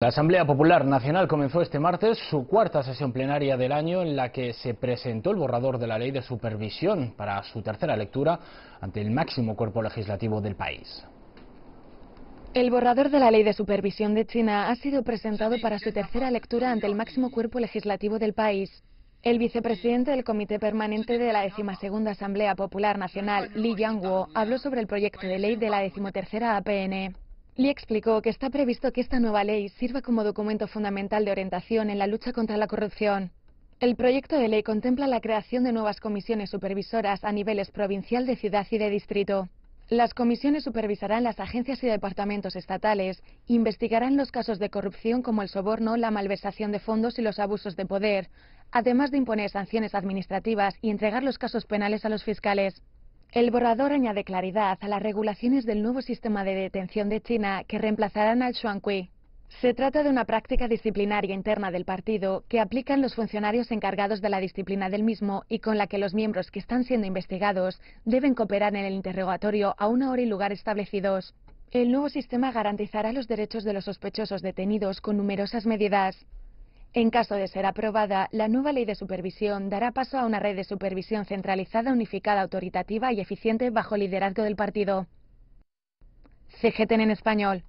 La Asamblea Popular Nacional comenzó este martes su cuarta sesión plenaria del año en la que se presentó el borrador de la ley de supervisión para su tercera lectura ante el máximo cuerpo legislativo del país. El borrador de la ley de supervisión de China ha sido presentado para su tercera lectura ante el máximo cuerpo legislativo del país. El vicepresidente del Comité Permanente de la decimasegunda Asamblea Popular Nacional, Li Yanguo, habló sobre el proyecto de ley de la decimotercera APN. Lee explicó que está previsto que esta nueva ley sirva como documento fundamental de orientación en la lucha contra la corrupción. El proyecto de ley contempla la creación de nuevas comisiones supervisoras a niveles provincial, de ciudad y de distrito. Las comisiones supervisarán las agencias y departamentos estatales, investigarán los casos de corrupción como el soborno, la malversación de fondos y los abusos de poder, además de imponer sanciones administrativas y entregar los casos penales a los fiscales. El borrador añade claridad a las regulaciones del nuevo sistema de detención de China que reemplazarán al Shuangqi. Se trata de una práctica disciplinaria interna del partido que aplican los funcionarios encargados de la disciplina del mismo y con la que los miembros que están siendo investigados deben cooperar en el interrogatorio a una hora y lugar establecidos. El nuevo sistema garantizará los derechos de los sospechosos detenidos con numerosas medidas. En caso de ser aprobada, la nueva ley de supervisión dará paso a una red de supervisión centralizada, unificada, autoritativa y eficiente bajo liderazgo del partido. CGTN en español.